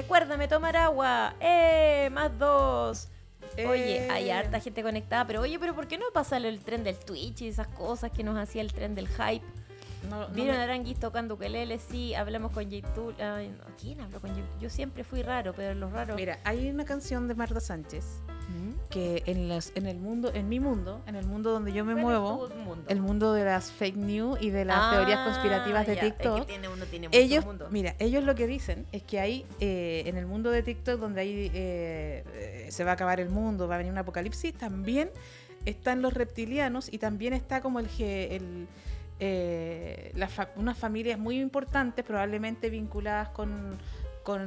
Recuérdame tomar agua. ¡Eh! Más dos. Oye, hay eh. harta gente conectada, pero oye, pero ¿por qué no pasa el tren del Twitch y esas cosas que nos hacía el tren del hype? No, Vieron no tocando ukelele, sí, hablamos con J. ¿Quién habló con J. Yo siempre fui raro, pero los raros. Mira, hay una canción de Marta Sánchez que en, las, en el mundo, en mi mundo, en el mundo donde yo me muevo, el mundo de las fake news y de las ah, teorías conspirativas de TikTok. ellos, Mira, ellos lo que dicen es que hay eh, en el mundo de TikTok donde hay, eh, eh, se va a acabar el mundo, va a venir un apocalipsis, también están los reptilianos y también está como el, el eh, unas familias muy importantes, probablemente vinculadas con,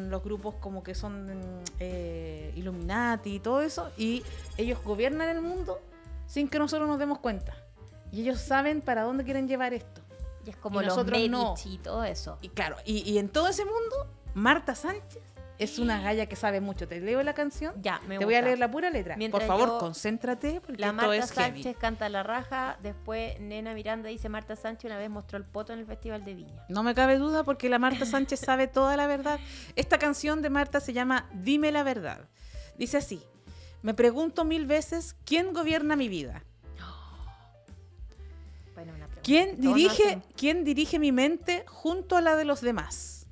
los grupos como que son eh, Illuminati y todo eso, y ellos gobiernan el mundo sin que nosotros nos demos cuenta. Y ellos saben para dónde quieren llevar esto. Y es como los nosotros y todo eso. Y claro, y, y en todo ese mundo, Marta Sánchez es una galla que sabe mucho. Te leo la canción. Ya, me Te voy a leer la pura letra. Por favor, concéntrate. la Marta Sánchez canta La Raja. Después, Nena Miranda dice: Marta Sánchez una vez mostró el poto en el Festival de Viña. No me cabe duda porque la Marta Sánchez sabe toda la verdad. Esta canción de Marta se llama Dime la verdad. Dice así: Me pregunto mil veces quién gobierna mi vida. ¿Quién, dirige, ¿Quién dirige mi mente junto a la de los demás?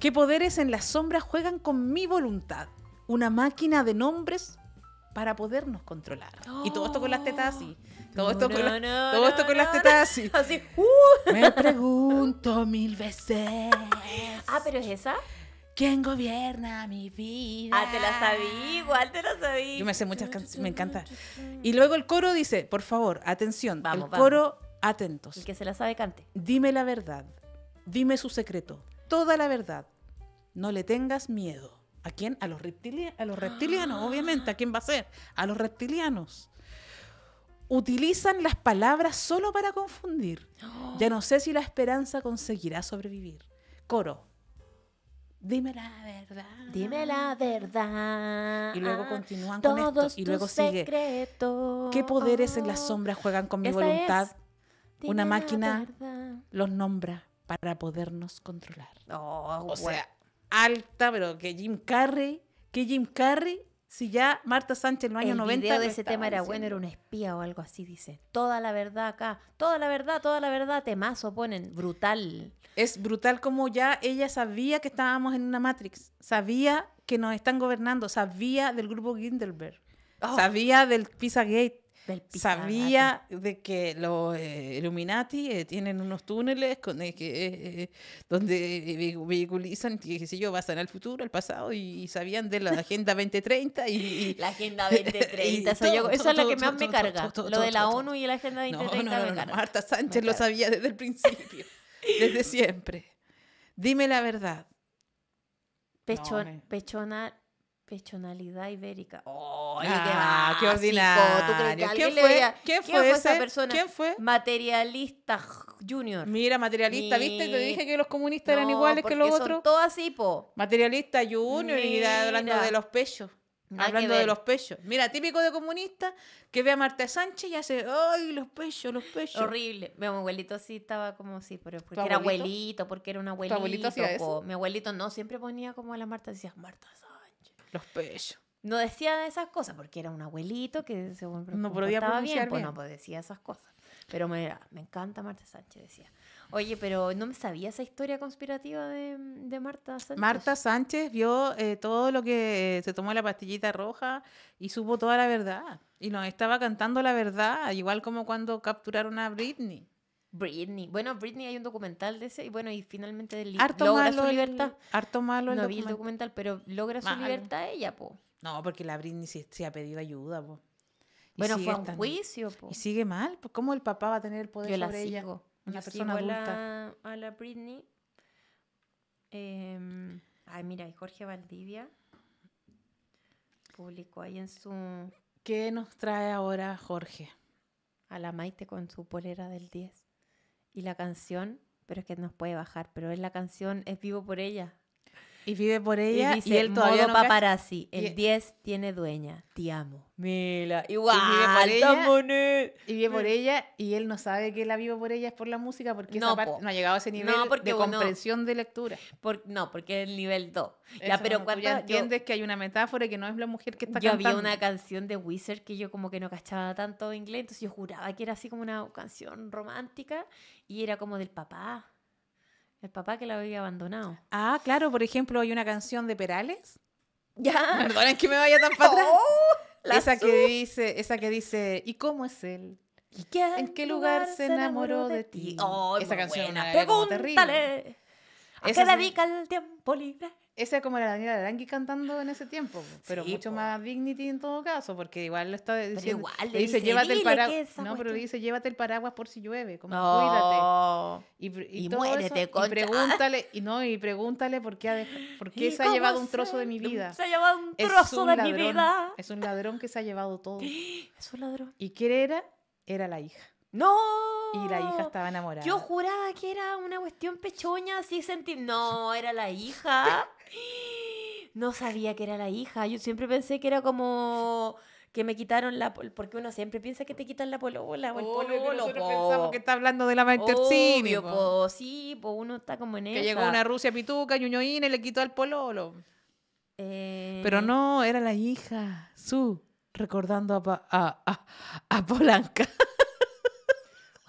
¿Qué poderes en las sombras juegan con mi voluntad? Una máquina de nombres para podernos controlar. Y todo esto con las tetas así. Todo esto, no, con, todo esto las tetas así. así. Uh. Me pregunto mil veces. Ah, pero es esa. ¿Quién gobierna mi vida? Ah, te la sabía, igual te la sabía. Yo me sé muchas canciones, me encanta. Y luego el coro dice, por favor, atención, el coro, atentos. El que se la sabe cante. Dime la verdad, dime su secreto, toda la verdad. No le tengas miedo. ¿A quién? A los, reptilia a los reptilianos, ah. obviamente. ¿A quién va a ser? A los reptilianos. Utilizan las palabras solo para confundir. Ya no sé si la esperanza conseguirá sobrevivir. Coro. Dime la verdad. Dime la verdad. Y luego ah, continúan con esto. Y luego sigue. ¿Qué poderes en las oh, sombras juegan con mi voluntad? Una máquina los nombra para podernos controlar. Oh, o sea, alta, pero que Jim Carrey, que Jim Carrey, si ya Marta Sánchez en los años 90... El de ese tema era bueno, era un espía o algo así, dice. Toda la verdad acá, toda la verdad, toda la verdad, temazo ponen, brutal. Es brutal como ya ella sabía que estábamos en una Matrix, sabía que nos están gobernando, sabía del grupo Gindelberg, oh. sabía del Pizza Gate, Sabía de que los eh, Illuminati eh, tienen unos túneles eh, que, donde vehiculizan, qué sé yo, basan al futuro, al pasado, y, sabían de la Agenda 2030. Y, la Agenda 2030, eso, es lo que más me carga, lo de la ONU y la Agenda 2030 me carga. Marta Sánchez lo sabía desde el principio, desde siempre. Dime la verdad. pechona Pechonalidad ibérica. ¡Oh, qué, ah, ordinario! ¿Quién fue, esa persona? ¿Quién fue? Materialista Junior. Mira, materialista, ¿viste? Te dije que los comunistas eran iguales que los otros. Todo así, po. Materialista Junior y hablando de los pechos. hablando de los pechos. Mira, típico de comunista que ve a Marta Sánchez y hace, ¡ay, los pechos, los pechos! Horrible. Mi abuelito sí estaba como así pero porque era abuelito, porque era un abuelito. Mi abuelito no, siempre ponía como a la Marta, decías, Marta Sánchez los pechos. No decía esas cosas porque era un abuelito que según no podía bien, Pues no decía esas cosas. Pero me, me encanta Marta Sánchez, decía. Oye, pero no me sabía esa historia conspirativa de, Marta Sánchez. Marta Sánchez vio eh, todo lo que eh, se tomó la pastillita roja y supo toda la verdad. Y nos estaba cantando la verdad, igual como cuando capturaron a Britney. Britney. Bueno, Britney hay un documental de ese y bueno, y finalmente del harto logra malo su libertad. harto malo el No documental. vi el documental, pero logra su libertad ella, po. No, porque la Britney se, ha pedido ayuda, po. bueno, fue un juicio, po. Y sigue mal, pues cómo el papá va a tener el poder sobre ella. Una persona adulta. A la, Britney. Em, ay, mira, y Jorge Valdivia publicó ahí en su ¿Qué nos trae ahora Jorge? A la Maite con su polera del 10 y la canción, pero es que nos puede bajar, pero es la canción, es vivo por ella. Y vive por ella y, dice, él todavía modo paparazzi. El 10 e- tiene dueña. Te amo. Mira, igual. Y vive, por ella, y vive por ella y él no sabe que la vive por ella es por la música porque no, no ha llegado a ese nivel de comprensión de lectura. Por, no, porque es el nivel 2. Ya, pero cuando ya entiendes que hay una metáfora que no es la mujer que está cantando. Yo había una canción de Wizard que yo como que no cachaba tanto inglés, entonces yo juraba que era así como una canción romántica y era como del papá. El papá que la había abandonado. Ah, claro, por ejemplo, hay una canción de Perales. Ya. es que me vaya tan para oh, esa que dice, esa que dice, ¿y cómo es él? ¿Y qué ¿En qué lugar, se enamoró de ti? esa canción es Terrible. ¿A qué dedica el tiempo libre? Esa es como la Daniela Arangui cantando en ese tiempo, pero mucho más dignity en todo caso, porque igual lo está diciendo. Pero igual le dice, dice llévate el paraguas. No, pero dice, llévate el paraguas por si llueve, como cuídate. Y, muérete, eso, Y pregúntale, y no, y pregúntale por qué, ha por qué se ha llevado un trozo de mi vida. Se ha llevado un trozo de mi vida. Es un ladrón que se ha llevado todo. Es un ladrón. ¿Y quién era? Era la hija. ¡No! Y la hija estaba enamorada. Yo juraba que era una cuestión pechoña, así sentir No, era la hija. No sabía que era la hija. Yo siempre pensé que era como que me quitaron la porque uno siempre piensa que te quitan la polola o el pensamos que está hablando de la Mantercini sí pues uno está como en que llegó una Rusia pituca ñuñoína y le quitó al pololo eh, pero no era la hija su recordando a, a Polanca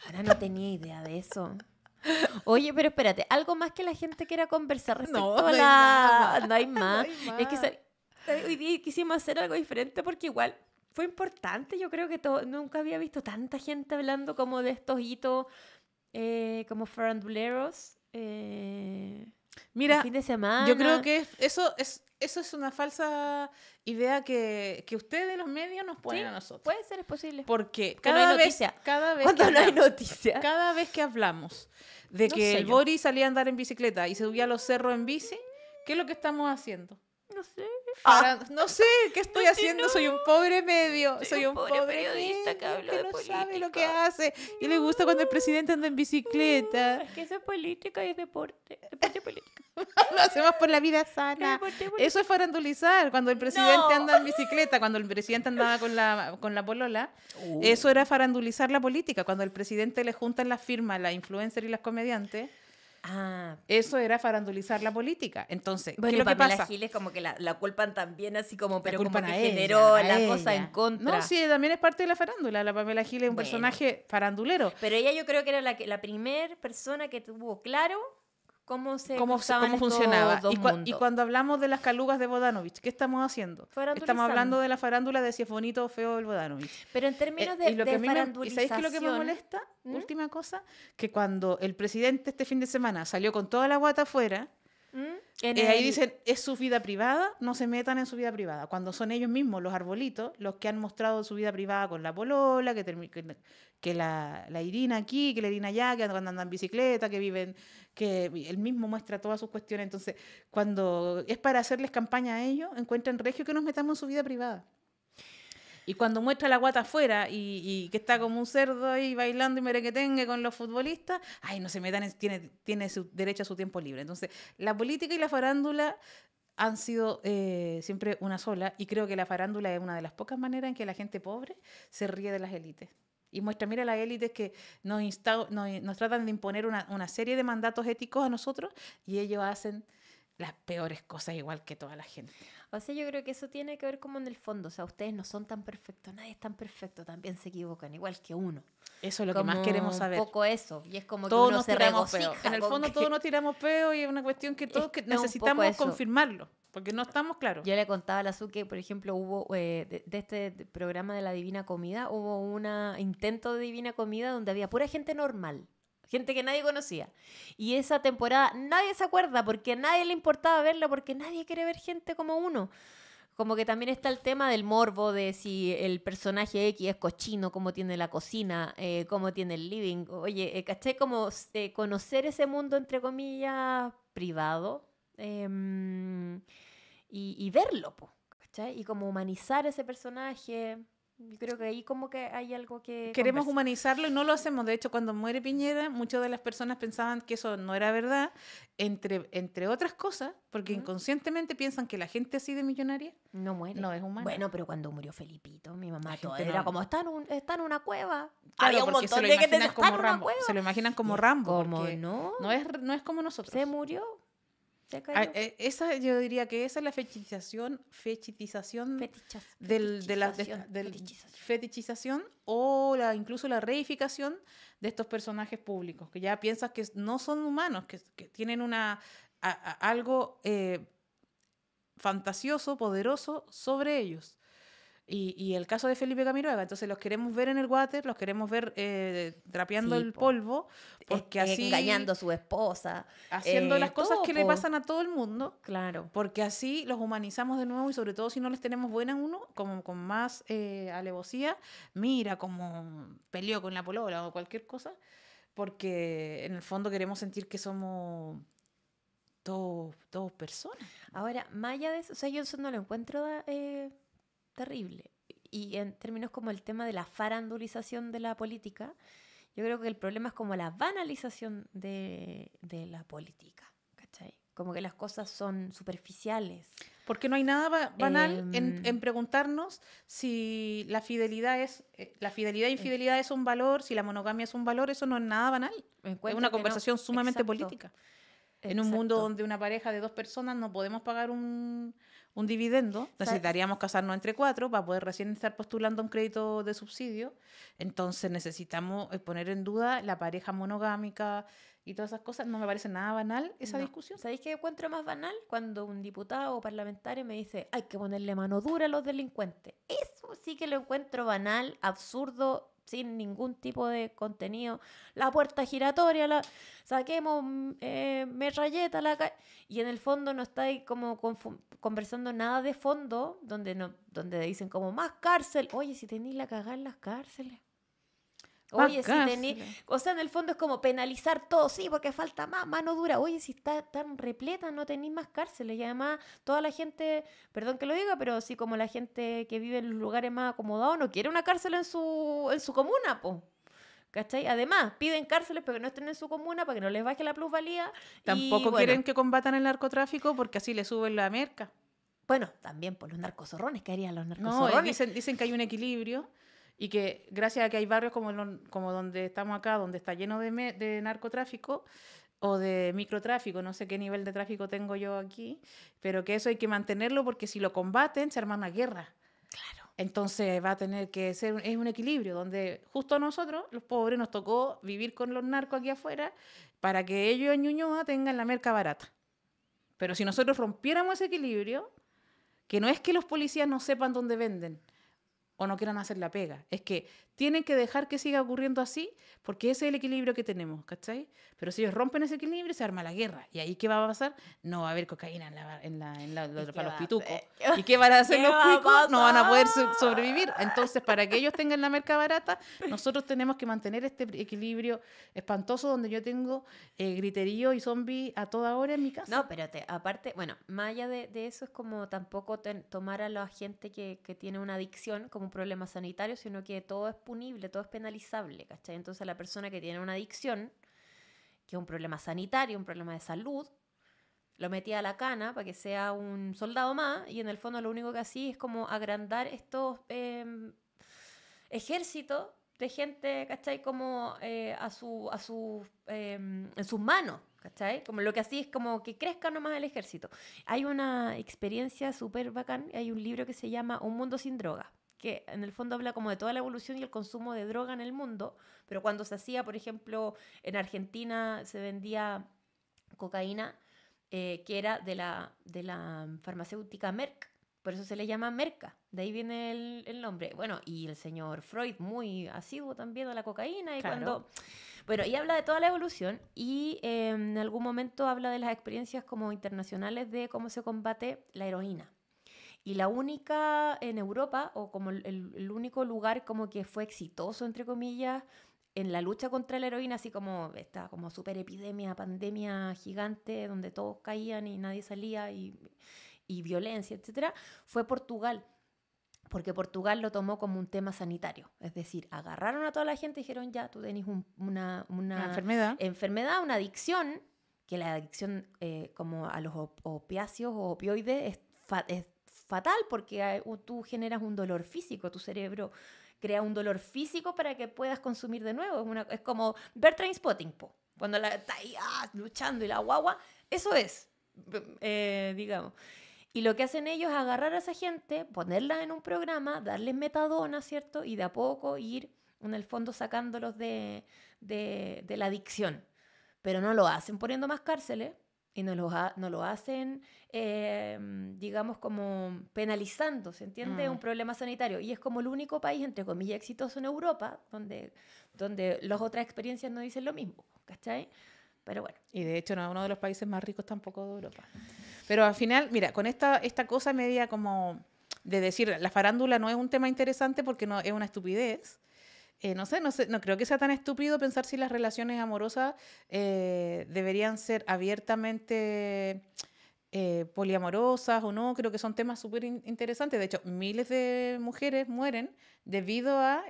Ahora no tenía idea de eso. Oye, pero espérate, algo más que la gente quiera conversar respecto a la... no, hay más. no hay más. Es que hoy día quisimos hacer algo diferente porque igual fue importante. Yo creo que nunca había visto tanta gente hablando como de estos hitos, eh, como faranduleros. Eh, Mira, yo creo que eso es eso es una falsa idea que, que ustedes, los medios, nos ponen a nosotros. Puede ser, es posible. Porque cada vez, cada vez que hablamos, noticia. Cada vez que hablamos de que el Boris salía a andar en bicicleta y se subía a los cerros en bici, ¿qué es lo que estamos haciendo? No sé no sé qué estoy haciendo, soy un pobre medio, soy, un, pobre, periodista que, habla no sabe lo que hace y le gusta cuando el presidente anda en bicicleta. Es que eso es política y deporte, deporte y política. lo hacemos por la vida sana. eso es farandulizar, cuando el presidente anda en bicicleta, cuando el presidente andaba con la, con la polola, uh. eso era farandulizar la política, cuando el presidente le juntan las firmas, la influencer y las comediantes. Ah. Eso era farandulizar la política. Entonces, ¿qué que Giles como que la, culpan también así como, pero como que generó la cosa en contra. No, sí, también es parte de la farándula. La Pamela Giles es un personaje farandulero. Pero ella yo creo que era la, que, la primer persona que tuvo claro cómo se funcionaba. y, cuando hablamos de las calugas de Bodanovich, ¿qué estamos haciendo? Estamos hablando de la farándula de si es bonito o feo el Bodanovich. Pero en términos eh, de, eh, y lo que lo que me molesta? ¿Mm? Última cosa, que cuando el presidente este fin de semana salió con toda la guata afuera Mm, Ahí dicen, es su vida privada, no se metan en su vida privada. Cuando son ellos mismos, los arbolitos, los que han mostrado su vida privada con la polola, que, la, Irina aquí, que la Irina allá, que andan en bicicleta, que viven, que él mismo muestra todas sus cuestiones. Entonces, cuando es para hacerles campaña a ellos, encuentran regio que nos metamos en su vida privada. Y cuando muestra la guata afuera y, que está como un cerdo ahí bailando y merequetengue con los futbolistas, ay, no se metan, tiene, tiene su derecho a su tiempo libre. Entonces, la política y la farándula han sido eh, siempre una sola y creo que la farándula es una de las pocas maneras en que la gente pobre se ríe de las élites. Y muestra, mira, las élites que nos, insta, nos, tratan de imponer una, una serie de mandatos éticos a nosotros y ellos hacen las peores cosas igual que toda la gente. O sea, yo creo que eso tiene que ver como en el fondo, o sea, ustedes no son tan perfectos, nadie es tan perfecto, también se equivocan, igual que uno. Eso es lo que más queremos saber. Un poco eso, y es como todos que uno nos se tiramos peo. En el fondo todos nos tiramos peo y es una cuestión que todos que necesitamos confirmarlo, porque no estamos claros. Yo le contaba a la Su que, por ejemplo, hubo eh, de, de, este programa de la Divina Comida, hubo un intento de Divina Comida donde había pura gente normal gente que nadie conocía. Y esa temporada nadie se acuerda porque a nadie le importaba verla, porque nadie quiere ver gente como uno. Como que también está el tema del morbo, de si el personaje X es cochino, cómo tiene la cocina, eh, cómo tiene el living. Oye, eh, ¿caché? Como eh, conocer ese mundo, entre comillas, privado em, y, verlo, ¿cachai? Y como humanizar ese personaje creo que ahí como que hay algo que... Queremos humanizarlo y no lo hacemos. De hecho, cuando muere Piñera, muchas de las personas pensaban que eso no era verdad, entre, entre otras cosas, porque inconscientemente piensan que la gente así de millonaria no muere. No es humana. Bueno, pero cuando murió Felipito, mi mamá todo era como, está en, un, está en una cueva. Había un montón se lo de que como cueva? Se lo imaginan como Rambo. no. es, no es como nosotros. Se murió. Ah, eh, esa, yo diría que esa es la fetichización, fetichización de la fetichización. o la, incluso la reificación de estos personajes públicos, que ya piensas que no son humanos, que, tienen una, algo eh, fantasioso, poderoso sobre ellos. Y, el caso de Felipe Camiroaga, entonces los queremos ver en el water, los queremos ver eh, trapeando el polvo, e-, porque eh, así... Engañando a su esposa. Haciendo eh, las cosas que le pasan a todo el mundo. Claro. Porque así los humanizamos de nuevo y sobre todo si no les tenemos buena uno, como con más alevosía, mira como peleó con la polola o cualquier cosa, porque en el fondo queremos sentir que somos todos, personas. Ahora, más de eso, o sea, yo no lo encuentro terrible. Y en términos como el tema de la farandulización de la política, yo creo que el problema es como la banalización de, de la política, ¿cachai? Como que las cosas son superficiales. Porque no hay nada banal em. en, preguntarnos si la fidelidad es eh, la fidelidad e infidelidad es un valor, si la monogamia es un valor, eso no es nada banal. Es una conversación sumamente política. En un mundo donde una pareja de dos personas no podemos pagar un, un dividendo, necesitaríamos casarnos entre cuatro para poder recién estar postulando un crédito de subsidio. Entonces necesitamos eh, poner en duda la pareja monogámica y todas esas cosas. No me parece nada banal esa discusión. ¿Sabéis qué encuentro más banal? Cuando un diputado o parlamentario me dice hay que ponerle mano dura a los delincuentes. Eso sí que lo encuentro banal, absurdo sin ningún tipo de contenido. La puerta giratoria, la saquemos mm, eh, la y en el fondo no ahí como conversando nada de fondo, donde no, donde dicen como más cárcel. Oye, si tenéis la cagar en las cárceles. Oye, si tení, o sea, en el fondo es como penalizar todo, sí, porque falta más mano dura. Oye, si está tan repleta, no tenéis más cárceles. Y además, toda la gente, perdón que lo diga, pero sí, como la gente que vive en los lugares más acomodados no quiere una cárcel en su, en su comuna, pues. ¿Cachai? Además, piden cárceles pero que no estén en su comuna para que no les baje la plusvalía. Tampoco quieren que combatan el narcotráfico porque así le suben la merca. Bueno, también por pues, los narcosorrones, que harían los narcosorrones? No, dicen que hay un equilibrio y que gracias a que hay barrios como, como donde estamos acá, donde está lleno de, narcotráfico, o de microtráfico, no sé qué nivel de tráfico tengo yo aquí, pero que eso hay que mantenerlo porque si lo combaten se arma una guerra. Claro. Entonces va a tener que ser es un equilibrio donde justo a nosotros, los pobres, nos tocó vivir con los narcos aquí afuera para que ellos en Ñuñoa tengan la merca barata. Pero si nosotros rompiéramos ese equilibrio, que no es que los policías no sepan dónde venden, o no quieran hacer la pega. Es que tienen que dejar que siga ocurriendo así porque ese es el equilibrio que tenemos, ¿cachai? Pero si ellos rompen ese equilibrio, se arma la guerra. ¿Y ahí qué va a pasar? No va a haber cocaína en la, en la, en la, para los pitucos. ¿Y qué van a hacer los pituco? No van a poder sobrevivir. Entonces, para que ellos tengan la merca barata, nosotros tenemos que mantener este equilibrio espantoso donde yo tengo eh, griterío y zombie a toda hora en mi casa. No, pero te, aparte, bueno, más allá de, eso es como tampoco tomar a la gente que, que tiene una adicción como problema sanitario, sino que todo es punible, todo es penalizable, ¿cachai? Entonces la persona que tiene una adicción, que es un problema sanitario, un problema de salud, lo metía a la cana para que sea un soldado más y en el fondo lo único que hacía es como agrandar estos em, ejércitos de gente, ¿cachai? Como eh, a su, a su, em, en sus manos, Como lo que así es como que crezca nomás el ejército. Hay una experiencia súper bacán, hay un libro que se llama Un mundo sin drogas que en el fondo habla como de toda la evolución y el consumo de droga en el mundo, pero cuando se hacía, por ejemplo, en Argentina se vendía cocaína, eh, que era de la, de la farmacéutica Merck, por eso se le llama merca, de ahí viene el, nombre. Bueno, y el señor Freud, muy asiduo también a la cocaína. Y cuando, bueno, y habla de toda la evolución y eh, en algún momento habla de las experiencias como internacionales de cómo se combate la heroína. Y la única en Europa, o como el, único lugar como que fue exitoso, entre comillas, en la lucha contra la heroína, así como esta como super epidemia, pandemia gigante, donde todos caían y nadie salía y, violencia, etcétera, fue Portugal. Porque Portugal lo tomó como un tema sanitario. Es decir, agarraron a toda la gente y dijeron, ya, tú tenés una, una, enfermedad. una adicción, que la adicción eh, como a los opiáceos o opioides es fatal porque tú generas un dolor físico, tu cerebro crea un dolor físico para que puedas consumir de nuevo. Es, una, como Bertrand spotting cuando la, está ahí ah, luchando y la guagua, eso es, eh, digamos. Y lo que hacen ellos es agarrar a esa gente, ponerla en un programa, darles metadona, ¿cierto? Y de a poco ir, en el fondo, sacándolos de la adicción. Pero no lo hacen poniendo más cárceles, y no lo, hacen, eh, digamos, como penalizando, ¿se entiende? Mm. Un problema sanitario. Y es como el único país, entre comillas, exitoso en Europa, donde, donde las otras experiencias no dicen lo mismo, ¿cachai? Pero bueno. Y de hecho no es uno de los países más ricos tampoco de Europa. Pero al final, mira, con esta, esta cosa media como de decir, la farándula no es un tema interesante porque no es una estupidez, eh, no, sé, no sé, no creo que sea tan estúpido pensar si las relaciones amorosas eh, deberían ser abiertamente eh, poliamorosas o no. Creo que son temas súper interesantes. De hecho, miles de mujeres mueren debido a,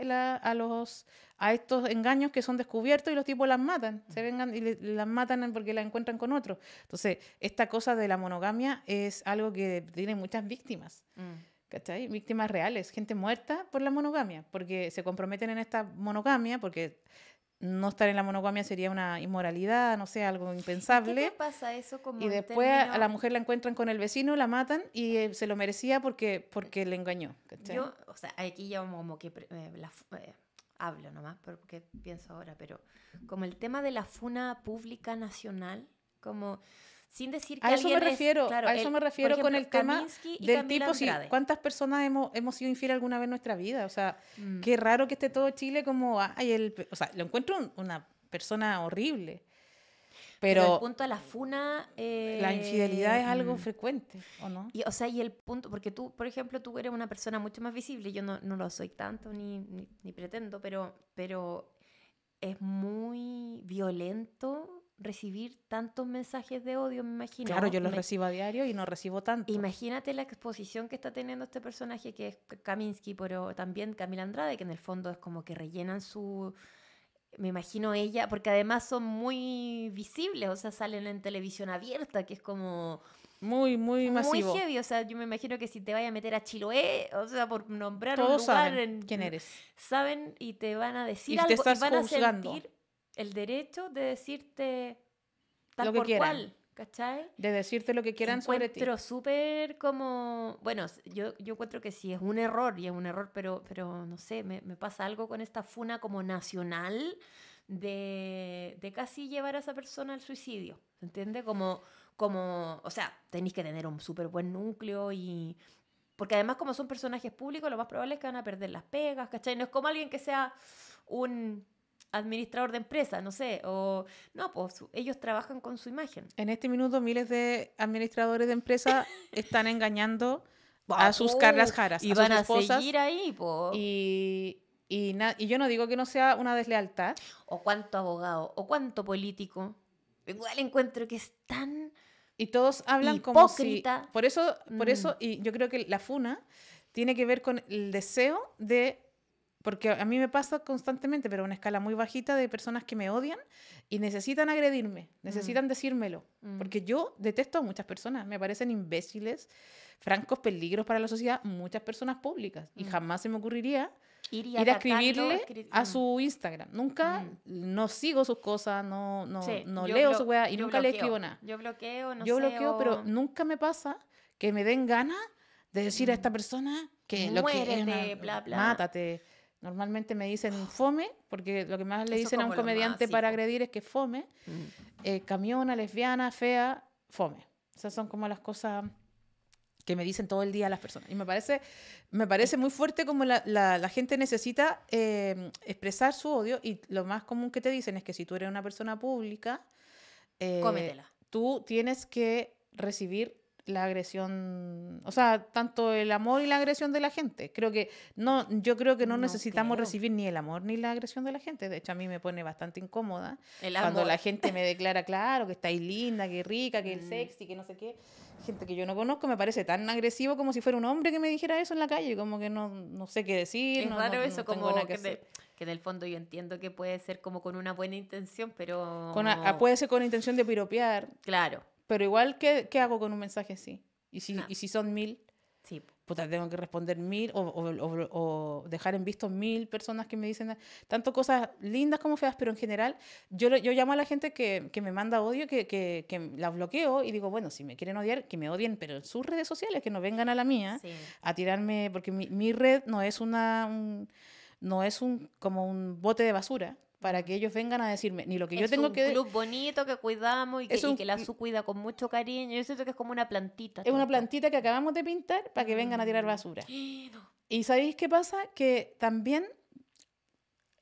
a, estos engaños que son descubiertos y los tipos las matan. Se vengan y las matan porque las encuentran con otros. Entonces, esta cosa de la monogamia es algo que tiene muchas víctimas. Mm. ¿cachai? Víctimas reales, gente muerta por la monogamia, porque se comprometen en esta monogamia, porque no estar en la monogamia sería una inmoralidad, no sé, algo impensable. ¿Qué pasa eso como Y después a la mujer la encuentran con el vecino, la matan y eh, se lo merecía porque, porque le engañó. Yo, o sea, aquí ya como que eh, eh, hablo nomás porque pienso ahora, pero como el tema de la funa pública nacional, como sin decir que a eso me refiero, A eso me refiero con el tema del tipo, ¿cuántas personas hemos, hemos sido infieles alguna vez en nuestra vida? O sea, mm. qué raro que esté todo Chile como, ay, el, o sea, lo encuentro una persona horrible. Pero, el punto de la funa... la eh, infidelidad es algo mm. frecuente, ¿o no? Y, o sea, y el punto, porque tú, por ejemplo, tú eres una persona mucho más visible, yo no, no lo soy tanto ni, ni, ni, pretendo, pero, pero es muy violento recibir tantos mensajes de odio, me imagino. Claro, yo los recibo a diario y no recibo tanto. Imagínate la exposición que está teniendo este personaje que es Kaminsky, pero también Camila Andrade, que en el fondo es como que rellenan su... Me imagino ella, porque además son muy visibles, o sea, salen en televisión abierta, que es como... Muy, muy masivo. Muy heavy, o sea, yo me imagino que si te vaya a meter a Chiloé, o sea, por nombrar un lugar... Saben quién eres. Saben y te van a decir y te estás van a sentir el derecho de decirte tal lo que quieran. cual, ¿cachai? De decirte lo que quieran sobre ti. Pero súper como, bueno, yo, yo encuentro que sí, es un error y es un error, pero, pero no sé, me, me pasa algo con esta funa como nacional de, de casi llevar a esa persona al suicidio, ¿se entiende? Como, como, o sea, tenéis que tener un súper buen núcleo y... Porque además como son personajes públicos, lo más probable es que van a perder las pegas, ¿cachai? No es como alguien que sea un administrador de empresa, no sé, o no, pues ellos trabajan con su imagen. En este minuto miles de administradores de empresa están engañando a ah, sus caras Jaras. Y a van sus esposas, a seguir ahí, pues. Y, y, y, yo no digo que no sea una deslealtad. O cuánto abogado, o cuánto político. Igual encuentro que están tan... Y todos hablan como si... Por eso, por mm. eso, y yo creo que la funa tiene que ver con el deseo de porque a mí me pasa constantemente, pero a una escala muy bajita de personas que me odian y necesitan agredirme, necesitan mm. decírmelo, mm. porque yo detesto a muchas personas, me parecen imbéciles, francos peligros para la sociedad, muchas personas públicas y mm. jamás se me ocurriría ir a escribirle a su Instagram. Nunca no sigo sus cosas, no, no, no leo su weá y nunca le escribo nada. Yo bloqueo, no Yo bloqueo, pero nunca me pasa que me den ganas de decir a esta persona que Muérete, lo que es bla, bla. mátate Normalmente me dicen fome, porque lo que más le dicen a un comediante para agredir es que fome. Mm. Eh, camiona, lesbiana, fea, fome. Esas son como las cosas que me dicen todo el día las personas. Y me parece, me parece muy fuerte como la, la, gente necesita eh, expresar su odio y lo más común que te dicen es que si tú eres una persona pública, eh, tú tienes que recibir la agresión, o sea, tanto el amor y la agresión de la gente. Creo que no, yo creo que no, necesitamos recibir ni el amor ni la agresión de la gente. De hecho, a mí me pone bastante incómoda cuando la gente me declara, claro, que estáis linda, que rica, que mm. sexy, que no sé qué. Gente que yo no conozco me parece tan agresivo como si fuera un hombre que me dijera eso en la calle, como que no, sé qué decir. Es raro eso, como que, que, en el fondo yo entiendo que puede ser como con una buena intención, pero... puede ser con intención de piropear. Claro pero igual, ¿qué, qué hago con un mensaje así? ¿Y si, ¿y si son mil? Sí. Puta, tengo que responder mil o, dejar en visto mil personas que me dicen tanto cosas lindas como feas, pero en general yo, yo llamo a la gente que, que me manda odio, que, que, la bloqueo y digo, bueno, si me quieren odiar, que me odien, pero en sus redes sociales, que no vengan a la mía a tirarme, porque mi, mi, red no es una... no es un, como un bote de basura, para que ellos vengan a decirme ni lo que yo tengo que... Es un club bonito que cuidamos y que, la SU cuida con mucho cariño. Yo siento que es como una plantita. Es una plantita que acabamos de pintar para que vengan a tirar mm. basura. Y ¿sabéis qué pasa? Que también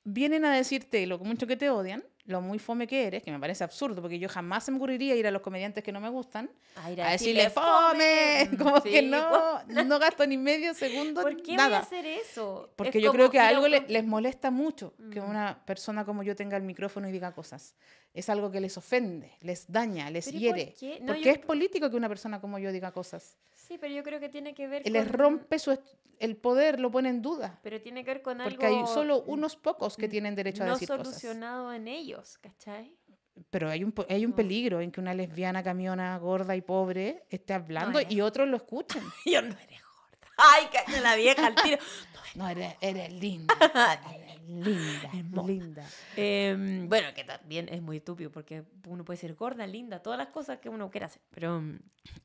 vienen a decirte lo mucho que te odian lo muy fome que eres, que me parece absurdo, porque yo jamás me ocurriría ir a los comediantes que no me gustan a, decirles decirle fome, mm, como que no, no gasto ni medio segundo. ¿Por qué hacer eso? Porque yo creo que, algo les molesta mucho que mm. una persona como yo tenga el micrófono y diga cosas. Es algo que les ofende, les daña, les hiere. ¿por qué? porque es político que una persona como yo diga cosas. Sí, pero yo creo que tiene que ver Les con... rompe su el poder, lo pone en duda. Pero tiene que ver con algo... Porque hay solo unos pocos que tienen derecho a decir cosas. No solucionado en ellos, ¿cachai? Pero hay un, hay un peligro en que una lesbiana camiona gorda y pobre esté hablando y otros lo escuchen. yo no eres gorda. Ay, la vieja al tiro. No eres, no eres, eres linda. Linda, muy linda. Em, bueno, que también es muy estúpido porque uno puede ser gorda, linda, todas las cosas que uno quiera hacer, pero... Mm,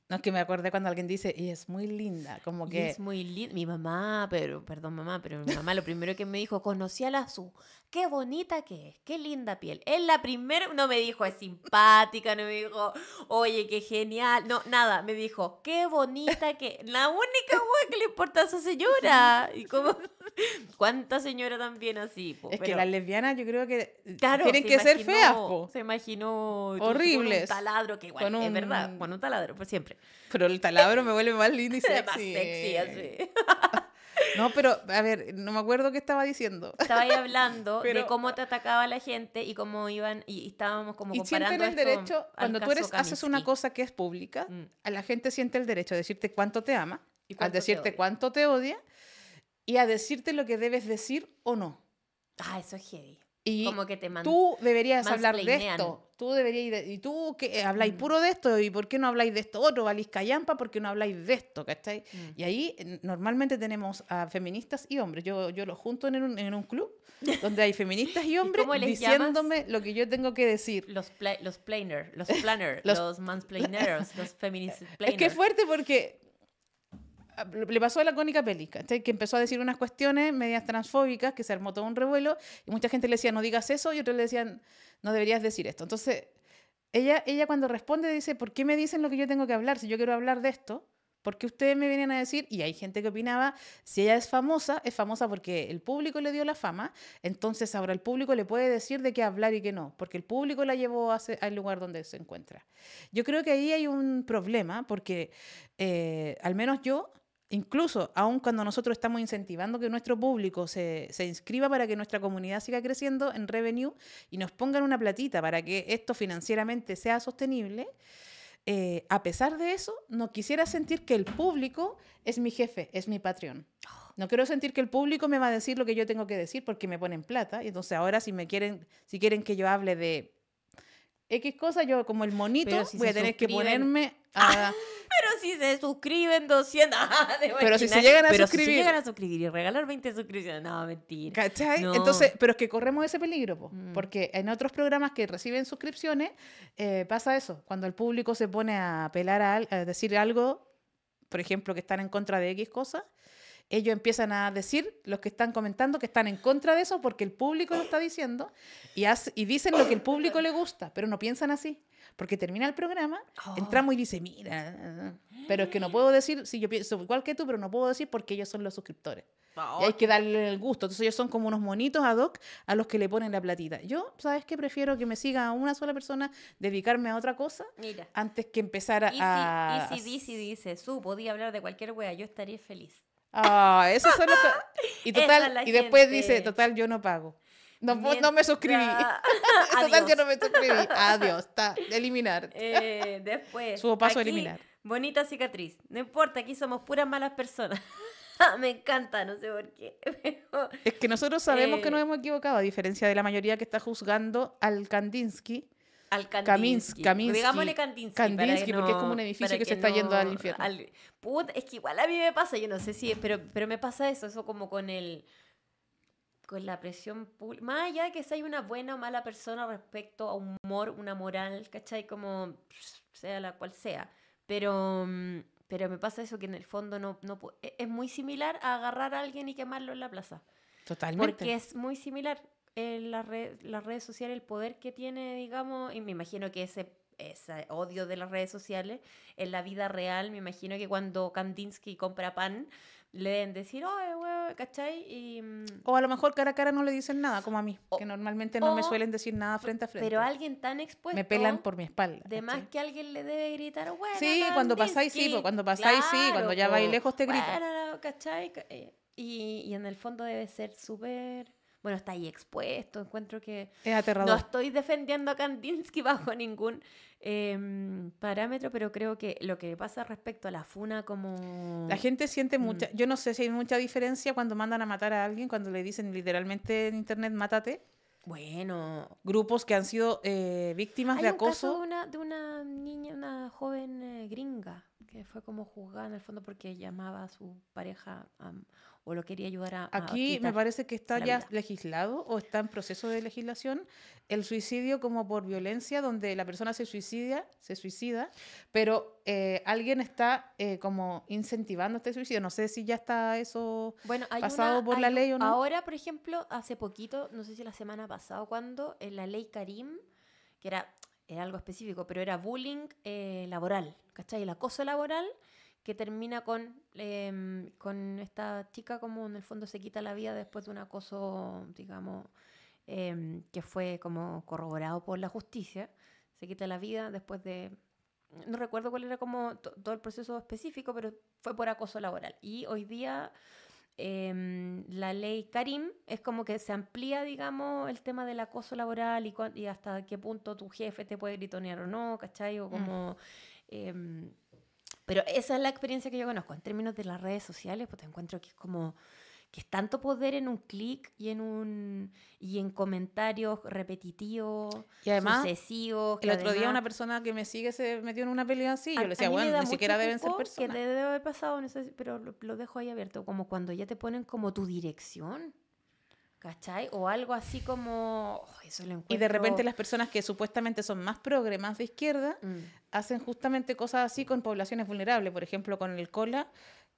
no, es que me acordé cuando alguien dice, y es muy linda, como que... es muy linda, mi mamá, pero, perdón mamá, pero mi mamá lo primero que me dijo, conocí a la Su, qué bonita que es, qué linda piel. Es la primera, no me dijo, es simpática, no me dijo, oye, qué genial, no, nada, me dijo, qué bonita que... La única hueá que le importa a esa señora. Y como, ¿cuánta señora también así? es que las lesbianas yo creo que eh, tienen que ser feas. Se imaginó horribles. Con un taladro, que igual, es verdad, con un taladro, por siempre. Pero el taladro me vuelve más lindo y sexy. más sexy, así. No, pero a ver, no me acuerdo qué estaba diciendo. Estaba ahí hablando de cómo te atacaba la gente y cómo iban y, estábamos como y el derecho cuando tú eres haces una cosa que es pública, mm. a la gente siente el derecho a decirte cuánto te ama, ¿Y decirte cuánto te odia y a decirte lo que debes decir o no. Ah, eso es heavy. Y como que te tú deberías hablar de esto. Tú deberías y tú que eh, habláis mm. puro de esto y por qué no habláis de esto otro, valís callampa porque no habláis de esto, ¿cachai? Mm. Y ahí normalmente tenemos a feministas y hombres. Yo yo los junto en un, club donde hay feministas y hombres diciéndome lo que yo tengo que decir. Los los planers, los planner los, los los Es que es fuerte porque le pasó a la cónica Pelica, que empezó a decir unas cuestiones medias transfóbicas, que se armó todo un revuelo, y mucha gente le decía, no digas eso, y otros le decían, no deberías decir esto. Entonces, ella, ella cuando responde dice, ¿por qué me dicen lo que yo tengo que hablar? Si yo quiero hablar de esto, ¿por qué ustedes me vienen a decir? Y hay gente que opinaba, si ella es famosa, es famosa porque el público le dio la fama, entonces ahora el público le puede decir de qué hablar y qué no, porque el público la llevó al lugar donde se encuentra. Yo creo que ahí hay un problema, porque eh, al menos yo Incluso, aun cuando nosotros estamos incentivando que nuestro público se, inscriba para que nuestra comunidad siga creciendo en revenue y nos pongan una platita para que esto financieramente sea sostenible, eh, a pesar de eso, no quisiera sentir que el público es mi jefe, es mi patrón. No quiero sentir que el público me va a decir lo que yo tengo que decir porque me ponen plata. Y entonces ahora si me quieren, si quieren que yo hable de X cosa, yo como el monito voy a tener que ponerme a... pero si se suscriben 200... Ah, pero si se llegan a suscribir... Si se llegan a suscribir y regalar 20 suscripciones, no, mentira. ¿Cachai? Entonces, pero es que corremos ese peligro, mm. porque en otros programas que reciben suscripciones eh, pasa eso, cuando el público se pone a pelar a decir algo, por ejemplo, que están en contra de X cosas ellos empiezan a decir, los que están comentando, que están en contra de eso porque el público lo está diciendo y, y dicen lo que el público le gusta, pero no piensan así. Porque termina el programa, oh. entramos y dice, mira, pero es que no puedo decir, si yo pienso igual que tú, pero no puedo decir porque ellos son los suscriptores. hay que darle el gusto. Entonces ellos son como unos monitos ad hoc a los que le ponen la platita. Yo, ¿sabes qué? Prefiero que me siga una sola persona, dedicarme a otra cosa, antes que empezar a... Y si, dice, dice, su, podía hablar de cualquier wea, yo estaría feliz. Ah, eso son Y, y después dice, total, yo no pago. No, no me suscribí. total, yo no me suscribí. Adiós, está, eliminar. Eh, después. Subo paso aquí, eliminar. Bonita cicatriz. No importa, aquí somos puras malas personas. me encanta, no sé por qué. es que nosotros sabemos que eh, nos hemos equivocado, a diferencia de la mayoría que está juzgando al Kandinsky al Kandinsky. Digámosle Kandinsky. Kandinsky, porque es como un edificio que, se está yendo al infierno. es que igual a mí me pasa, yo no sé si, pero, pero me pasa eso, eso como con el con la presión pública, más allá de que sea una buena o mala persona respecto a humor, una moral, ¿cachai? Como sea la cual sea. Pero, pero me pasa eso que en el fondo no, no e, es muy similar a agarrar a alguien y quemarlo en la plaza. Totalmente. Porque es muy similar en las redes sociales, el poder que tiene, digamos, y me imagino que ese, ese odio de las redes sociales en la vida real, me imagino que cuando Kandinsky compra pan, le deben decir, oye, weón, ¿cachai? Mm, o a lo mejor cara a cara no le dicen nada, como a mí, que normalmente no me suelen decir nada frente a frente. Pero alguien tan expuesto. Me pelan por mi espalda. De más que alguien le debe gritar, bueno. Sí, cuando pasáis, sí, cuando pasáis, sí, cuando ya vais lejos te gritan. ¿cachai? Y, y en el fondo debe ser súper bueno, está ahí expuesto, encuentro que... Es aterrador. No estoy defendiendo a Kandinsky bajo ningún em, parámetro, pero creo que lo que pasa respecto a la funa como... La gente siente mm. mucha, yo no sé si hay mucha diferencia cuando mandan a matar a alguien, cuando le dicen literalmente en internet, mátate. Bueno. Grupos que han sido eh, víctimas de acoso. Hay un caso de una, niña, una joven eh, gringa fue como juzgada en el fondo porque llamaba a su pareja o lo quería ayudar a... Aquí me parece que está ya legislado o está en proceso de legislación el suicidio como por violencia, donde la persona se suicida, se suicida pero eh, alguien está eh, como incentivando este suicidio. No sé si ya está eso pasado por la ley o no. Ahora, por ejemplo, hace poquito, no sé si la semana pasada o cuando, eh, la ley Karim que era era algo específico, pero era bullying eh, laboral, ¿cachai? El acoso laboral que termina con, em, con esta chica como en el fondo se quita la vida después de un acoso, digamos, em, que fue como corroborado por la justicia, se quita la vida después de... No recuerdo cuál era como todo el proceso específico, pero fue por acoso laboral. Y hoy día Em, la ley Karim es como que se amplía, digamos, el tema del acoso laboral y, y hasta qué punto tu jefe te puede gritonear o no, ¿cachai? O mm. como... Em, pero esa es la experiencia que yo conozco. En términos de las redes sociales, pues te encuentro que es como que es tanto poder en un clic y en un y en comentarios repetitivos y además sucesivos el otro día una persona que me sigue se metió en una pelea así yo le decía bueno ni siquiera deben ser personas que debe haber pasado pero lo, dejo ahí abierto como cuando ya te ponen como tu dirección ¿Cachai? O algo así como... Oh, eso lo encuentro... Y de repente las personas que supuestamente son más progre, más de izquierda, mm. hacen justamente cosas así con poblaciones vulnerables. Por ejemplo, con el cola,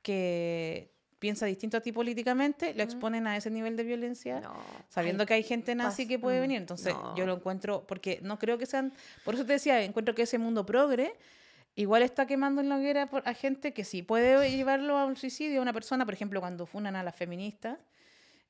que piensa distinto a ti políticamente, lo mm. exponen a ese nivel de violencia, sabiendo que hay gente nazi que puede venir. Entonces yo lo encuentro, porque no creo que sean, por eso te decía, encuentro que ese mundo progre igual está quemando en la hoguera a gente que sí puede llevarlo a un suicidio, a una persona, por ejemplo, cuando funan a las feministas.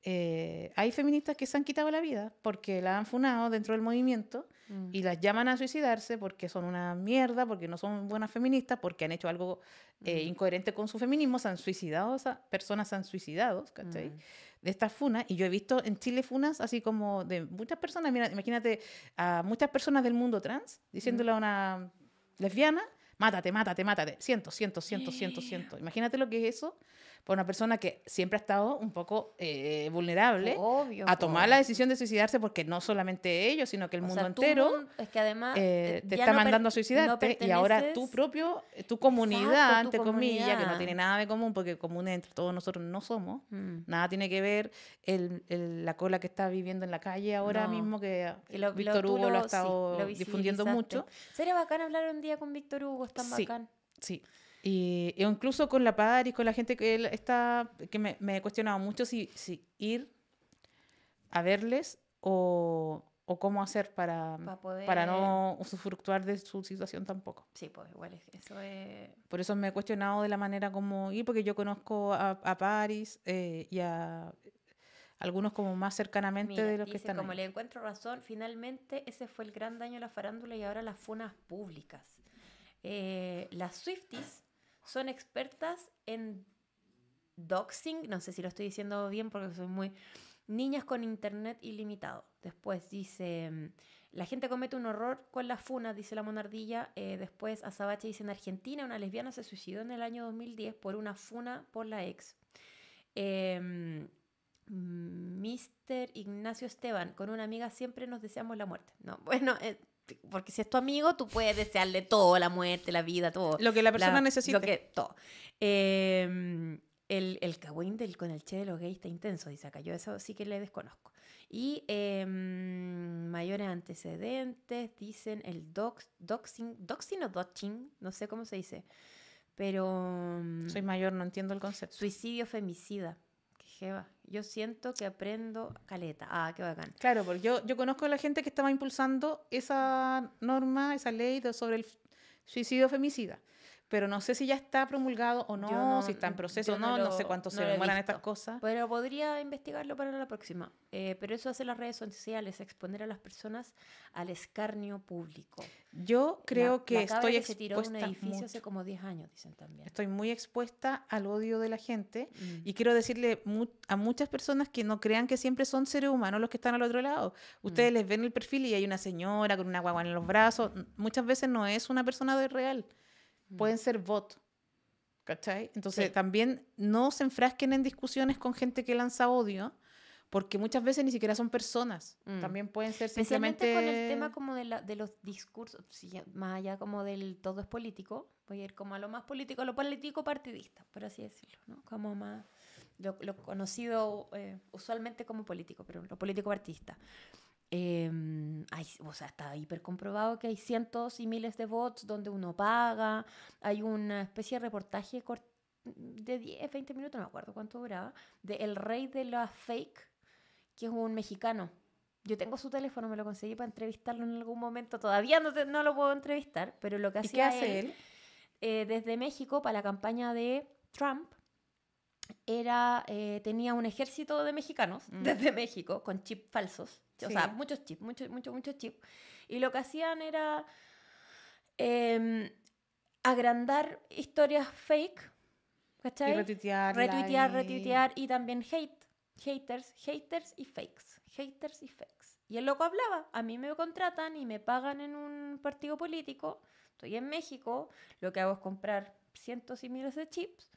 Eh, hay feministas que se han quitado la vida porque la han funado dentro del movimiento mm. y las llaman a suicidarse porque son una mierda, porque no son buenas feministas, porque han hecho algo eh, mm. incoherente con su feminismo, se han suicidado, o personas se han suicidado, ¿cachai? Mm. De estas funas, y yo he visto en Chile funas así como de muchas personas, imagínate a muchas personas del mundo trans diciéndole a una lesbiana, mátate, mátate, mátate, siento, siento, siento, siento, ciento, Imagínate lo que es eso por una persona que siempre ha estado un poco eh, vulnerable a tomar la decisión de suicidarse porque no solamente ellos, sino que el mundo entero eh, eh, te está mandando a suicidarte y ahora tu propio, tu comunidad, entre comillas, que no tiene nada de común porque común entre todos nosotros no somos, mm. nada tiene que ver la cola que está viviendo en la calle ahora mismo que Víctor Hugo lo, ha estado difundiendo mucho. Sería bacán hablar un día con Víctor Hugo, es tan bacán. Sí, y, e incluso con la Paris y con la gente que está, que me, he cuestionado mucho si, ir a verles o, o cómo hacer para, para no usufructuar de su situación tampoco. Sí, pues igual Por eso me he cuestionado de la manera como ir, porque yo conozco a, a Paris eh, y a algunos como más cercanamente de los que están como le encuentro razón, finalmente ese fue el gran daño a la farándula y ahora las funas públicas. Eh, las Swifties son expertas en doxing, no sé si lo estoy diciendo bien porque soy muy... Niñas con internet ilimitado. Después dice, la gente comete un horror con la funa, dice la monardilla. Eh, después Azabache dice, en Argentina una lesbiana se suicidó en el año 2010 por una funa por la ex. Eh, em, Mr. Ignacio Esteban, con una amiga siempre nos deseamos la muerte. No, bueno, eh, porque si es tu amigo, tú puedes desearle todo, la muerte, la vida, todo. Lo que la persona necesita. Lo que, todo. Em, el, el del con el che de los gays está intenso, dice acá. Yo eso sí que le desconozco. Y em, mayores antecedentes, dicen el dox, doxing, doxing o doxing, no sé cómo se dice. Pero... Em, Soy mayor, no entiendo el concepto. Suicidio femicida. Yo siento que aprendo caleta. Ah, qué bacán. Claro, porque yo, yo conozco a la gente que estaba impulsando esa norma, esa ley sobre el suicidio femicida pero no sé si ya está promulgado o no, si está en proceso o no, no, sé cuánto se demoran estas cosas. Pero podría investigarlo para la próxima. Eh, pero eso hace las redes sociales, exponer a las personas al escarnio público. Yo creo que estoy que expuesta. Se tiró un edificio hace como 10 años, dicen también. Estoy muy expuesta al odio de la gente mm. y quiero decirle a muchas personas que no crean que siempre son seres humanos los que están al otro lado. Ustedes mm. les ven el perfil y hay una señora con una guagua en los brazos. Muchas veces no es una persona de real. Mm. pueden ser votos ¿Cachai? Entonces también no se enfrasquen en discusiones con gente que lanza odio, porque muchas veces ni siquiera son personas, mm. también pueden ser simplemente... con el tema como de, los discursos, más allá como del todo es político, voy a ir como a lo más político, a lo político partidista, por así decirlo, ¿no? Como más lo, conocido eh, usualmente como político, pero lo político partidista. Em, o sea, está hiper comprobado que hay cientos y miles de bots donde uno paga. Hay una especie de reportaje de 10, 20 minutos, no me acuerdo cuánto duraba, de El Rey de la Fake, que es un mexicano. Yo tengo su teléfono, me lo conseguí para entrevistarlo en algún momento. Todavía no, no lo puedo entrevistar, pero lo que hacía hace él, eh, desde México para la campaña de Trump, era, eh, tenía un ejército de mexicanos mm. desde México con chips falsos, o sea, muchos chips, muchos, muchos, muchos chips. Y lo que hacían era em, agrandar historias fake, ¿cachai? Y retuitear. Retuitear, y... retuitear y también hate. Haters, haters y fakes. Haters y fakes. Y el loco hablaba, a mí me contratan y me pagan en un partido político, estoy en México, lo que hago es comprar cientos y miles de chips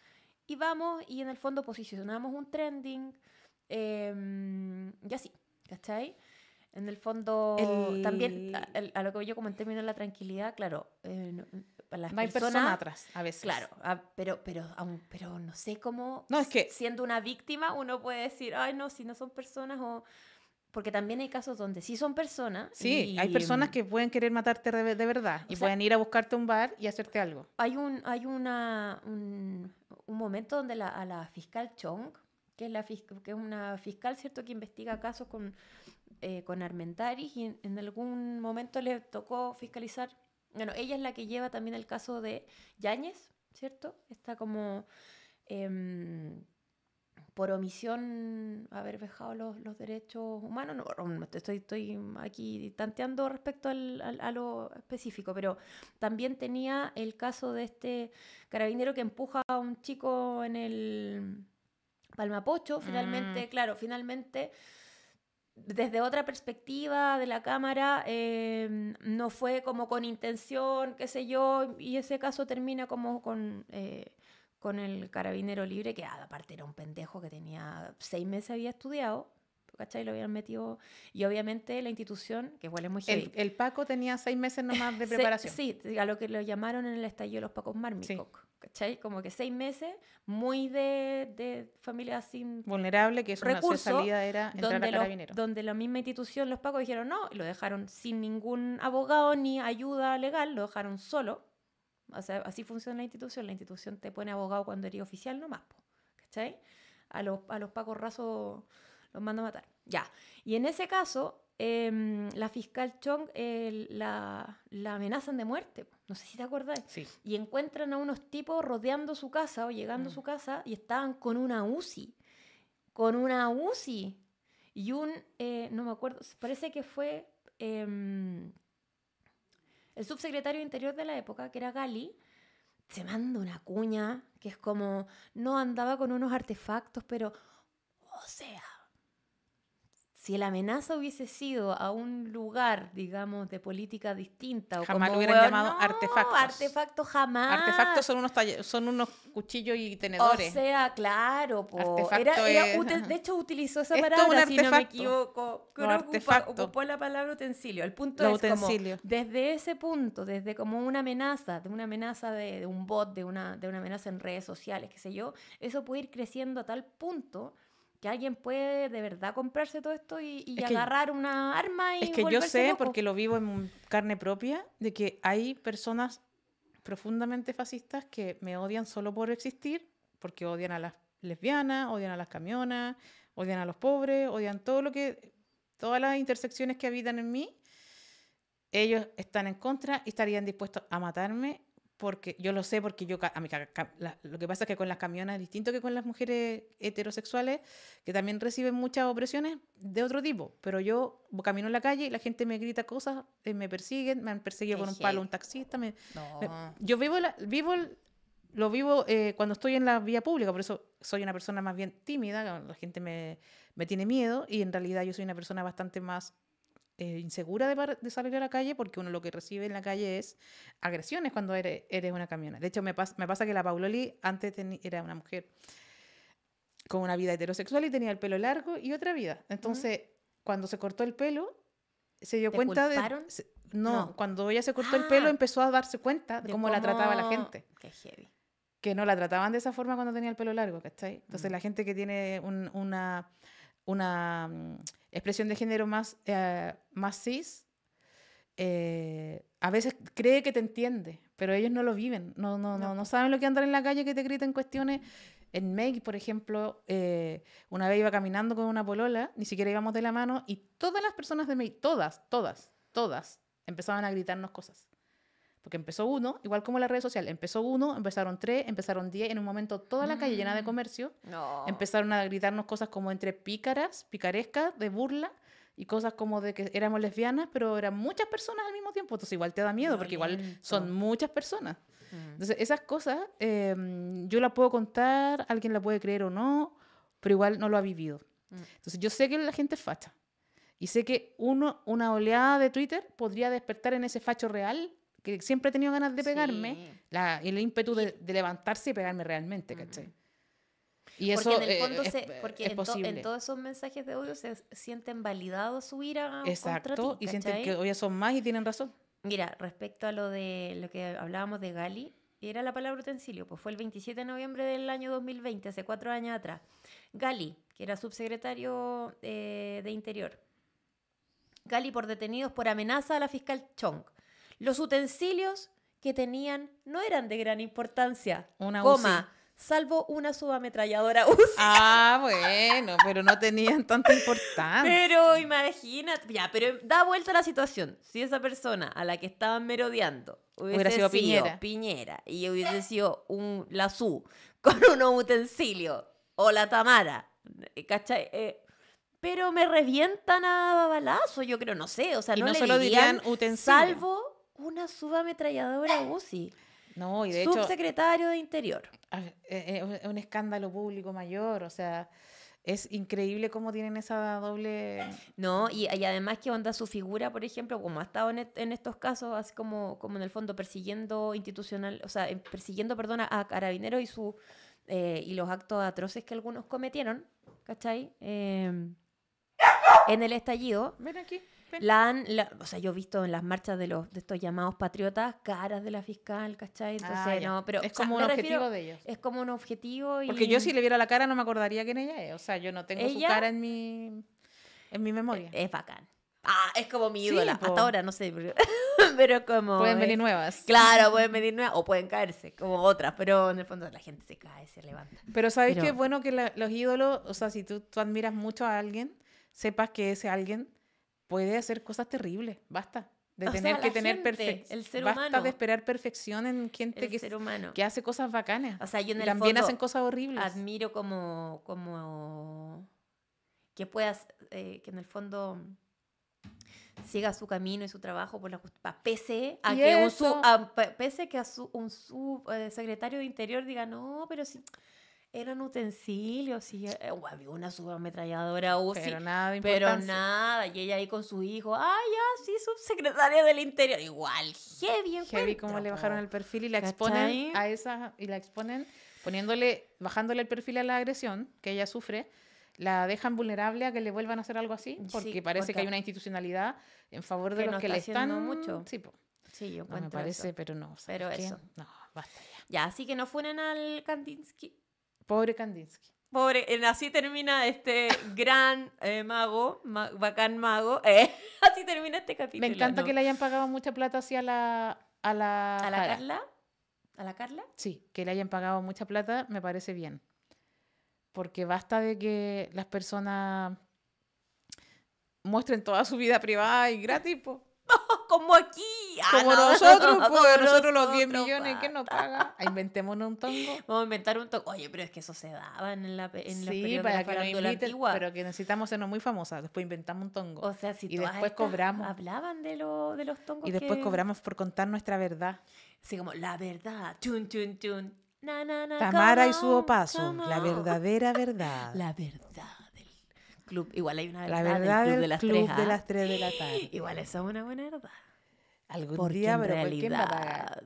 y vamos y en el fondo posicionamos un trending eh, y así, ¿cachai? En el fondo, también a, lo que yo comenté, mira la tranquilidad, claro, eh, las personas, atrás a veces. Claro, ah, pero, pero, pero no sé cómo, no, es que... siendo una víctima, uno puede decir, ay, no, si no son personas o... Porque también hay casos donde sí son personas. Sí, hay em, personas que pueden querer matarte de, verdad y pueden ir a buscarte un bar y hacerte algo. Hay un, hay una, un momento donde a la fiscal Chong, que es, la, que una fiscal cierto que investiga casos con, eh, Armentaris y en, algún momento le tocó fiscalizar, bueno, ella es la que lleva también el caso de Yáñez, ¿cierto? Está como... Em, por omisión haber dejado los, derechos humanos. No, estoy, estoy, aquí tanteando respecto al, a lo específico, pero también tenía el caso de este carabinero que empuja a un chico en el palmapocho. Mm. Finalmente, claro, finalmente desde otra perspectiva de la cámara, em, no fue como con intención, qué sé yo, y ese caso termina como con eh, con el carabinero libre, que aparte era un pendejo que tenía seis meses había estudiado, ¿cachai? Lo habían metido. Y obviamente la institución, que huele muy heavy. El, Paco tenía seis meses nomás de preparación. sí, a lo que lo llamaron en el estallido los Pacos Marmicoc. ¿Cachai? Como que seis meses, muy de, familia sin. Vulnerable, que su salida era entrar donde carabinero. donde la misma institución, los Pacos dijeron no, lo dejaron sin ningún abogado ni ayuda legal, lo dejaron solo. O sea, así funciona la institución. La institución te pone abogado cuando eres oficial nomás, ¿cachai? A los, los pacos rasos los manda a matar. Ya. Y en ese caso, em, la fiscal Chong la, amenazan de muerte. No sé si te acuerdas. Y encuentran a unos tipos rodeando su casa o llegando a su mm. casa y estaban con una UCI. Con una UCI. Y un, eh, no me acuerdo, parece que fue em, el subsecretario Interior de la época, que era Gali, se manda una cuña que es como, no andaba con unos artefactos, pero, o sea, si la amenaza hubiese sido a un lugar, digamos, de política distinta o jamás lo hubieran llamado no, artefactos. jamás. Artefactos son unos son unos cuchillos y tenedores. O sea, claro, de hecho utilizó esa palabra, si no me equivoco, ocupó la palabra utensilio. El punto es como desde ese punto, desde como una amenaza, de una amenaza de, de un bot, de una de una amenaza en redes sociales, qué sé yo, eso puede ir creciendo a tal punto que alguien puede de verdad comprarse todo esto y, agarrar una arma y... Es que yo sé, porque lo vivo en carne propia, de que hay personas profundamente fascistas que me odian solo por existir, porque odian a las lesbianas, odian a las camionas, odian a los pobres, odian todo lo que... todas las intersecciones que habitan en mí. Ellos están en contra y estarían dispuestos a matarme porque yo lo sé porque yo a lo que pasa es que con las camionas es distinto que con las mujeres heterosexuales que también reciben muchas opresiones de otro tipo pero yo camino en la calle y la gente me grita cosas eh, me persiguen me han perseguido con un palo un taxista me, no. yo vivo lo vivo eh, cuando estoy en la vía pública por eso soy una persona más bien tímida la gente me tiene miedo y en realidad yo soy una persona bastante más eh, insegura de, salir a la calle porque uno lo que recibe en la calle es agresiones cuando eres, una camioneta. De hecho, me, pasa que la Pauloli antes era una mujer con una vida heterosexual y tenía el pelo largo y otra vida. Entonces, cuando se cortó el pelo, se dio cuenta de... no, no, cuando ella se cortó el pelo ah. empezó a darse cuenta de, cómo, la trataba la gente. Qué heavy. Que no la trataban de esa forma cuando tenía el pelo largo, Entonces, mm. la gente que tiene una una mm, expresión de género más, eh, más cis, eh, a veces cree que te entiende, pero ellos no lo viven, no, saben lo que andar en la calle, que te griten cuestiones. En make por ejemplo, eh, una vez iba caminando con una polola, ni siquiera íbamos de la mano, y todas las personas de make todas, todas, todas, empezaban a gritarnos cosas. Porque empezó uno, igual como la red social, empezó uno, empezaron tres, empezaron diez, en un momento toda la calle llena de mm. comercio. Empezaron a gritarnos cosas como entre pícaras, picarescas, de burla y cosas como de que éramos lesbianas, pero eran muchas personas al mismo tiempo. Entonces igual te da miedo, porque igual son muchas personas. Mm. Entonces esas cosas em, yo las puedo contar, alguien la puede creer o no, pero igual no lo ha vivido. Mm. Entonces yo sé que la gente es facha. Y sé que una oleada de Twitter podría despertar en ese facho real que siempre he tenido ganas de pegarme, el ímpetu de, levantarse y pegarme realmente, ¿cachai? Y eso en el fondo porque en, todos esos mensajes de odio se sienten validados su ira Exacto, y sienten que hoy son más y tienen razón. Mira, respecto a lo de lo que hablábamos de Gali, era la palabra utensilio, pues fue el 27 de noviembre del año 2020, hace cuatro años atrás. Gali, que era subsecretario eh, de Interior. Gali por detenidos por amenaza a la fiscal Chong. Los utensilios que tenían no eran de gran importancia. Una goma salvo una subametralladora UCI. Ah, bueno, pero no tenían tanta importancia. Pero imagínate, ya, pero da vuelta la situación. Si esa persona a la que estaban merodeando hubiese sido, Piñera. y hubiese sido un lazú con unos utensilio o la Tamara, ¿cachai? Eh, pero me revientan a balazo, yo creo, no sé, o sea, no, le solo dirían, utensilio. salvo una subametralladora UCI. No, y de Subsecretario de Interior. Ah, eh, eh, es un escándalo público mayor, o sea, es increíble cómo tienen esa doble... No, y, además que onda su figura, por ejemplo, como ha estado e, en, estos casos, así como, como en el fondo persiguiendo institucional, o sea, em, persiguiendo, perdona, a carabineros y, su, eh, y los actos atroces que algunos cometieron, ¿cachai? Em, en el estallido. Ven aquí. La o sea, yo he visto en las marchas de los de estos llamados patriotas caras de la fiscal, ¿cachai? Entonces, ah, no, pero es como un objetivo de ellos. Es como un objetivo y... Porque yo si le viera la cara no me acordaría quién ella es, o sea, yo no tengo su cara en mi en mi memoria. E, es, bacán. Ah, es como mi ídola. Hasta ahora, no sé. Pero como. Pueden venir nuevas. Claro, pueden venir nuevas. O pueden caerse, como otras. Pero en el fondo la gente se cae, se levanta. Pero sabes qué es bueno que los ídolos, o sea, si tú, tú admiras mucho a alguien, sepas que ese alguien puede hacer cosas terribles. Basta de tener que tener perfección. Basta humano. de esperar perfección en gente que, hace cosas bacanas. O sea, yo en el también hacen cosas horribles. Admiro como, como que puedas, eh, que en el fondo siga su camino y su trabajo por la pese a que, un, sub, pese que a su, un sub, eh, secretario de Interior diga, no, pero sí eran utensilios y eh, había una subametralladora Pero nada de Pero nada, y ella ahí con su hijo, ah, ya, sí, subsecretaria del Interior. Igual, heavy Heavy cómo le bajaron el perfil y la exponen a esa, y la exponen poniéndole, bajándole el perfil a la agresión que ella sufre, la dejan vulnerable a que le vuelvan a hacer algo así, porque parece que hay una institucionalidad en favor de lo los que le están... mucho. Sí, sí yo no, me parece, pero no. Pero eso. No, basta ya. Ya, así que no funen al Kandinsky. Pobre Kandinsky. Pobre, así termina este gran eh, mago, bacán mago. Eh, así termina este capítulo. Me encanta que le hayan pagado mucha plata así a la. ¿A la, Carla? ¿A la Carla? Sí, que le hayan pagado mucha plata me parece bien. Porque basta de que las personas muestren toda su vida privada y gratis, po. como aquí. Ah, pues, como nosotros, nosotros los 10 millones que nos pagan. Ah, inventémonos un tongo. Vamos a inventar un tongo. Oye, pero es que eso se daba en la en sí, de la que nos Pero que necesitamos sernos muy famosas. Después inventamos un tongo. O sea, si y después cobramos. Hablaban de, lo, de los tongos. Y después cobramos por contar nuestra verdad. Así como la verdad. Chun, chun, chun. Na, na, na, Tamara y su opaso. La verdadera verdad. La verdad club. Igual hay una verdad, la verdad del club, del de, las club 3, de ¿ah? las 3 de la tarde. Igual eso es una buena verdad. Algún Porque día, en pero realidad...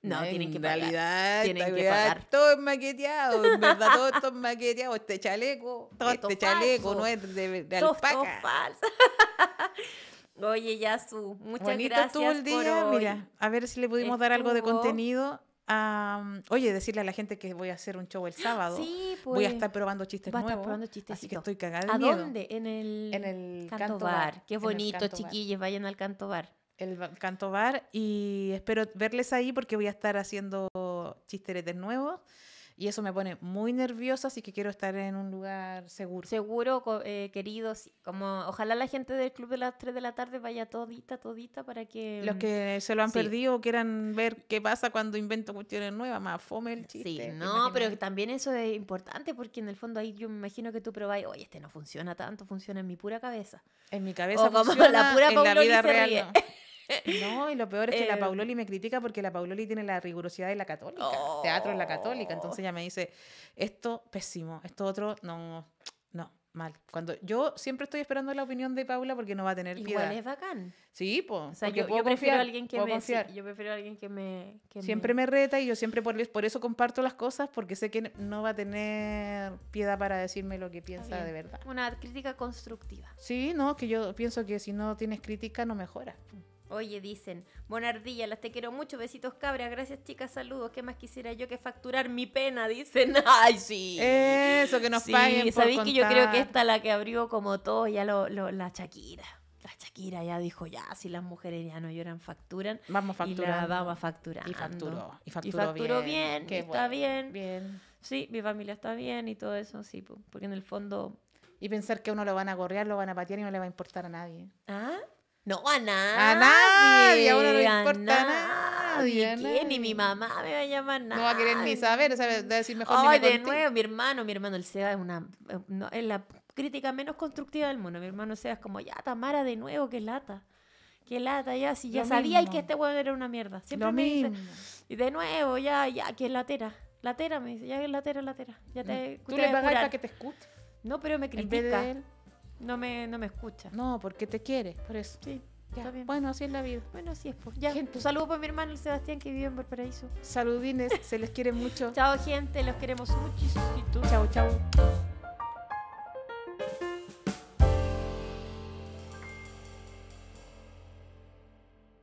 No, tienen que pagar. Realidad, tienen que pagar. Todo es maqueteado, en verdad, todo esto es maqueteado. Este chaleco, todo este chaleco no es de, de todo alpaca. falso. Oye, Yasu, muchas Bonito gracias. Estuvo por mira, a ver si le pudimos dar algo de contenido oye, decirle a la gente que voy a hacer un show el sábado. Pues, voy a estar probando chistes nuevos. Probando así que estoy cagada de ¿A dónde? En el, en Canto, bar. Qué bonito, chiquillos, vayan al Canto Bar. El Canto Bar y espero verles ahí porque voy a estar haciendo chistes nuevos. Y eso me pone muy nerviosa, así que quiero estar en un lugar seguro. Seguro, eh, queridos. Como, ojalá la gente del club de las 3 de la tarde vaya todita, todita para que... Los que mm, se lo han perdido quieran ver qué pasa cuando invento cuestiones nuevas, más fome el chiste. Sí, no, pero también eso es importante porque en el fondo ahí yo me imagino que tú probáis, oye, este no funciona tanto, funciona en mi pura cabeza. En mi cabeza como la pura en la vida real no, y lo peor es que la eh, Pauloli me critica porque la Pauloli tiene la rigurosidad de la católica, teatro es la católica. Oh. Entonces ella me dice, esto pésimo, esto otro no, no, mal. Cuando yo siempre estoy esperando la opinión de Paula porque no va a tener Igual es bacán. Sí, pues. O sea, yo, prefiero alguien que me, prefiero a alguien que me Siempre me... reta y yo siempre por, por, eso comparto las cosas porque sé que no va a tener piedad para decirme lo que piensa de verdad. Una crítica constructiva. Sí, no, que yo pienso que si no tienes crítica no mejoras. Oye, dicen, Bonardilla, las te quiero mucho, besitos cabras, gracias chicas, saludos, ¿qué más quisiera yo que facturar mi pena? Dicen, ay, sí. Eso, que nos sí, paguen. Sabéis que yo creo que esta la que abrió como todo, ya la Shakira. La Shakira ya dijo, ya, si las mujeres ya no lloran, facturan. Vamos facturando. Y la vamos facturando. Y facturó. Y facturó, y bien. está bien. Bien. Sí, mi familia está bien y todo eso, sí, porque en el fondo... Y pensar que uno lo van a correr, lo van a patear y no le va a importar a nadie. ¿Ah? No, a nadie. A nadie, no importa a nadie. nadie. Ni mi mamá me va a llamar nada. No va a querer ni saber, o de decir mejor mi de nuevo, mi hermano, mi hermano, el SEA es una. Eh, es la crítica menos constructiva del mundo. Mi hermano Seba es como, ya, Tamara, de nuevo, qué lata. Qué lata, ya, si ya sabía y que este huevo era una mierda. Siempre me dice. Y de nuevo, ya, ya, que es latera. Latera, me dice, ya es latera, latera. Ya mm. te, Tú le pagas para que te escuche. No, pero me critica. No me, no me escucha. No, porque te quiere, por eso. Sí. Ya. Bueno, así es la vida. Bueno, así es. Pues. Ya, gente. un saludo para mi hermano Sebastián que vive en Valparaíso. Saludines, se les quiere mucho. chao, gente, los queremos muchísimo. Chao, chao.